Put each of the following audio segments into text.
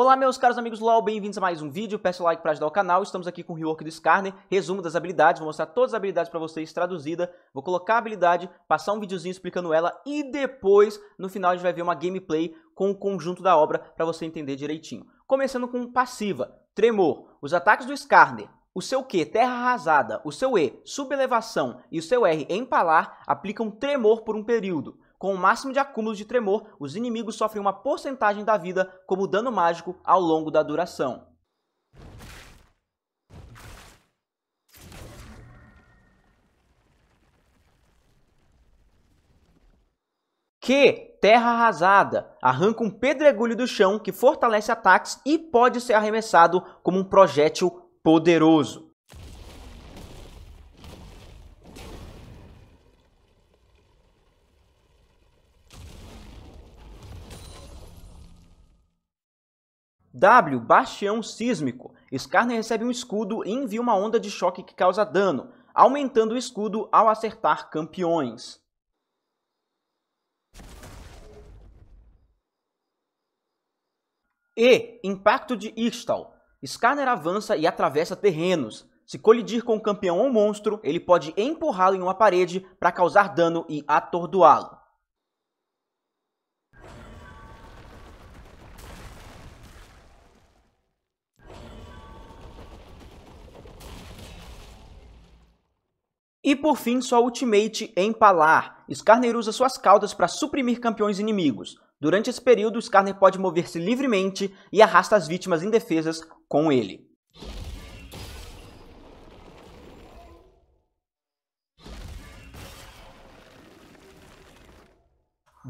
Olá meus caros amigos do LoL, bem-vindos a mais um vídeo, peço like para ajudar o canal, estamos aqui com o rework do Skarner, resumo das habilidades, vou mostrar todas as habilidades para vocês traduzida, vou colocar a habilidade, passar um videozinho explicando ela e depois, no final, a gente vai ver uma gameplay com o conjunto da obra para você entender direitinho. Começando com passiva, tremor, os ataques do Skarner, o seu Q, terra arrasada, o seu E, subelevação e o seu R, empalar, aplicam tremor por um período com o máximo de acúmulo de tremor, os inimigos sofrem uma porcentagem da vida como dano mágico ao longo da duração. Que terra arrasada arranca um pedregulho do chão que fortalece ataques e pode ser arremessado como um projétil poderoso. W. Bastião sísmico. Skarner recebe um escudo e envia uma onda de choque que causa dano, aumentando o escudo ao acertar campeões. E. Impacto de Ixtal. Skarner avança e atravessa terrenos. Se colidir com um campeão ou monstro, ele pode empurrá-lo em uma parede para causar dano e atordoá-lo. E por fim, sua ultimate Empalar. Scarner usa suas caudas para suprimir campeões inimigos. Durante esse período, Scarner pode mover-se livremente e arrasta as vítimas indefesas com ele.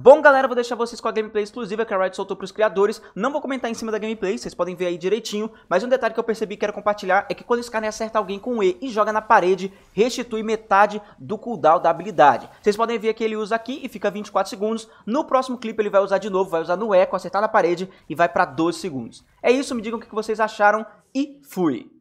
Bom, galera, vou deixar vocês com a gameplay exclusiva que a Riot soltou para os criadores. Não vou comentar em cima da gameplay, vocês podem ver aí direitinho. Mas um detalhe que eu percebi e quero compartilhar é que quando esse cara acerta alguém com E e joga na parede, restitui metade do cooldown da habilidade. Vocês podem ver que ele usa aqui e fica 24 segundos. No próximo clipe ele vai usar de novo, vai usar no eco, acertar na parede e vai para 12 segundos. É isso, me digam o que vocês acharam e fui!